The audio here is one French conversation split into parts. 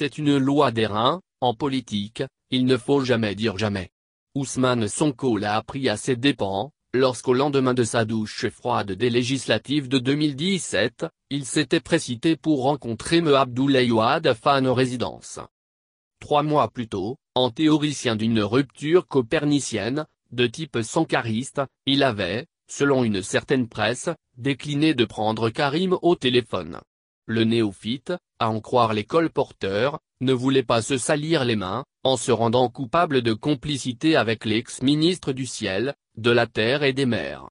C'est une loi reins. en politique, il ne faut jamais dire jamais. Ousmane Sonko l'a appris à ses dépens, lorsqu'au lendemain de sa douche froide des législatives de 2017, il s'était précité pour rencontrer Mehabdoulaye Ouad à Fan Résidence. Trois mois plus tôt, en théoricien d'une rupture copernicienne, de type sankariste, il avait, selon une certaine presse, décliné de prendre Karim au téléphone. Le néophyte, à en croire les porteur, ne voulait pas se salir les mains, en se rendant coupable de complicité avec l'ex-ministre du Ciel, de la Terre et des Mers.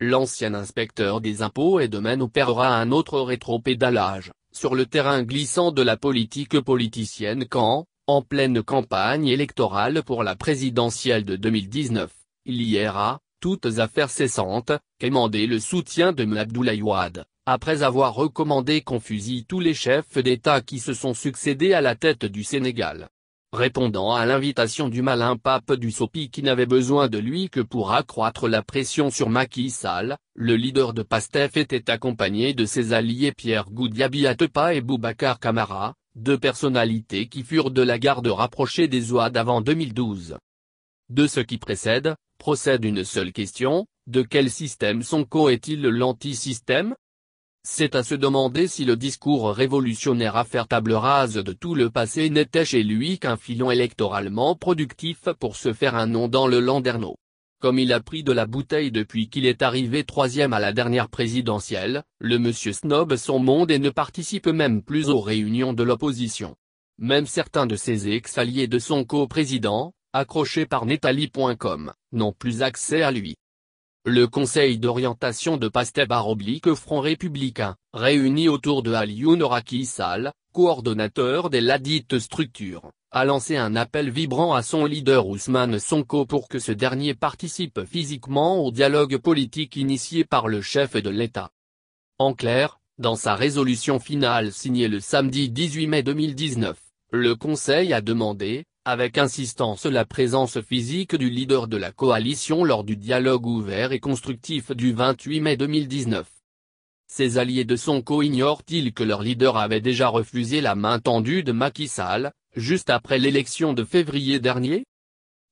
L'ancien inspecteur des impôts et domaines opérera un autre rétropédalage, sur le terrain glissant de la politique politicienne quand, en pleine campagne électorale pour la présidentielle de 2019, il y aura, toutes affaires cessantes, quémander le soutien de Mabdoulayouad après avoir recommandé qu'on fusille tous les chefs d'État qui se sont succédés à la tête du Sénégal. Répondant à l'invitation du malin pape du Sopi qui n'avait besoin de lui que pour accroître la pression sur Macky Sall, le leader de PASTEF était accompagné de ses alliés Pierre Goudiabi Atepa et Boubacar Kamara, deux personnalités qui furent de la garde rapprochée des OAD avant 2012. De ce qui précède, procède une seule question, de quel système Sonko est-il l'anti-système c'est à se demander si le discours révolutionnaire à faire table rase de tout le passé n'était chez lui qu'un filon électoralement productif pour se faire un nom dans le Landerneau. Comme il a pris de la bouteille depuis qu'il est arrivé troisième à la dernière présidentielle, le monsieur snob son monde et ne participe même plus aux réunions de l'opposition. Même certains de ses ex-alliés de son co-président, accrochés par Netali.com, n'ont plus accès à lui. Le conseil d'orientation de Pasteb Baroblique Front Républicain, réuni autour de Alioun Rakissal, coordonnateur des ladites structures, a lancé un appel vibrant à son leader Ousmane Sonko pour que ce dernier participe physiquement au dialogue politique initié par le chef de l'État. En clair, dans sa résolution finale signée le samedi 18 mai 2019, le Conseil a demandé, avec insistance la présence physique du leader de la coalition lors du dialogue ouvert et constructif du 28 mai 2019. Ses alliés de son Sonko ignorent-ils que leur leader avait déjà refusé la main tendue de Macky Sall, juste après l'élection de février dernier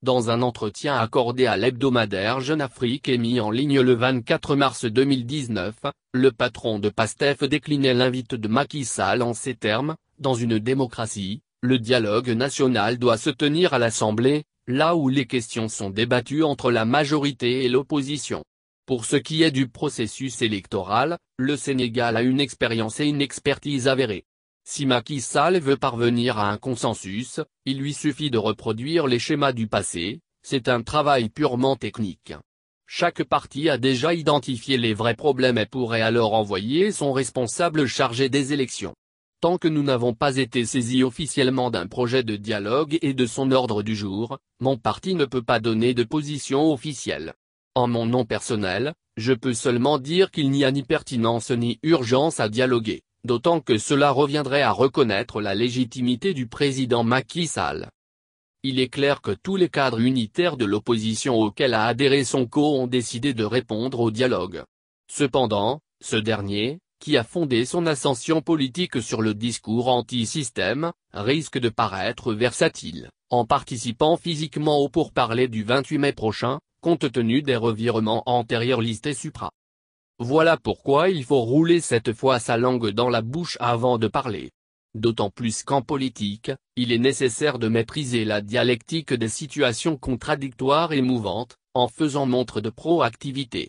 Dans un entretien accordé à l'hebdomadaire Jeune Afrique et mis en ligne le 24 mars 2019, le patron de PASTEF déclinait l'invite de Macky Sall en ces termes, dans une démocratie, le dialogue national doit se tenir à l'Assemblée, là où les questions sont débattues entre la majorité et l'opposition. Pour ce qui est du processus électoral, le Sénégal a une expérience et une expertise avérées. Si Macky Sall veut parvenir à un consensus, il lui suffit de reproduire les schémas du passé, c'est un travail purement technique. Chaque parti a déjà identifié les vrais problèmes et pourrait alors envoyer son responsable chargé des élections. Tant que nous n'avons pas été saisis officiellement d'un projet de dialogue et de son ordre du jour, mon parti ne peut pas donner de position officielle. En mon nom personnel, je peux seulement dire qu'il n'y a ni pertinence ni urgence à dialoguer, d'autant que cela reviendrait à reconnaître la légitimité du président Macky Sall. Il est clair que tous les cadres unitaires de l'opposition auxquels a adhéré Sonko ont décidé de répondre au dialogue. Cependant, ce dernier, qui a fondé son ascension politique sur le discours anti-système, risque de paraître versatile, en participant physiquement au pourparler du 28 mai prochain, compte tenu des revirements antérieurs listés supra. Voilà pourquoi il faut rouler cette fois sa langue dans la bouche avant de parler. D'autant plus qu'en politique, il est nécessaire de mépriser la dialectique des situations contradictoires et mouvantes, en faisant montre de proactivité.